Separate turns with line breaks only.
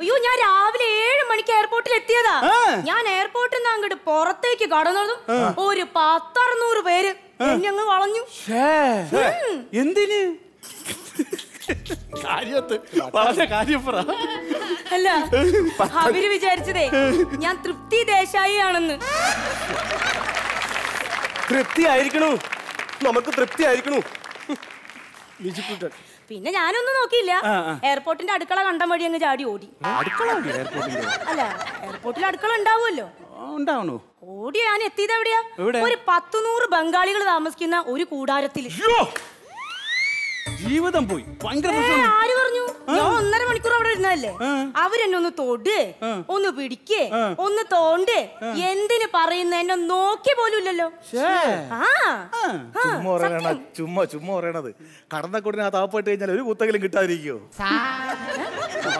അയ്യോ ഞാൻ രാവിലെ ഏഴ് മണിക്ക് എയർപോർട്ടിൽ എത്തിയതാ ഞാൻ എയർപോർട്ടിൽ നിന്ന് അങ്ങോട്ട് പുറത്തേക്ക് കടന്നതും ഒരു പത്തറുന്നൂറ് പേര് എന്നെ അങ്ങ് വളഞ്ഞു എന്തിന്
അല്ല അവര് വിചാരിച്ചതേ ഞാൻ തൃപ്തി ദേശായി ആണെന്ന്
തൃപ്തി ആയിരിക്കണു നമുക്ക് തൃപ്തി ആയിരിക്കണു
പിന്നെ ഞാനൊന്നും നോക്കിയില്ല എയർപോർട്ടിന്റെ അടുക്കള കണ്ടം വഴി അങ്ങ് ചാടി ഓടി അല്ല എയർപോർട്ടിൽ അടുക്കള ഉണ്ടാവുമല്ലോ ഉണ്ടാവണോ ഞാൻ എത്തിയത് എവിടെയാ ഒരു പത്തുനൂറ് ബംഗാളികൾ താമസിക്കുന്ന ഒരു കൂടാരത്തിൽ ജീവിതം പോയി ആര് പറഞ്ഞു വന്നല്ലേ അവരെന്നെ ഒന്ന് തൊട് ഒന്ന് പിടിക്കേ ഒന്ന് തോണ്ട് എന്തിന് പറയുന്ന എന്നെ നോക്കി പോലുമില്ലല്ലോ
ചുമ്മാ ചുമ്മാ പറയണത് കൂടിനകത്ത് ആപ്പിട്ട് കഴിഞ്ഞാൽ ഒരു കുത്തകലും കിട്ടാതിരിക്കോ